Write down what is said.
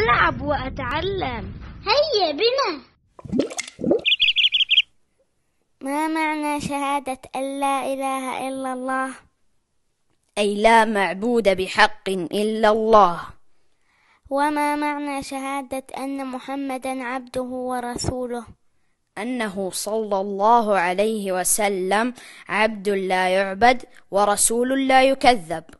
ألعب وأتعلم هيا بنا ما معنى شهادة أن لا إله إلا الله؟ أي لا معبود بحق إلا الله وما معنى شهادة أن محمدا عبده ورسوله؟ أنه صلى الله عليه وسلم عبد لا يعبد ورسول لا يكذب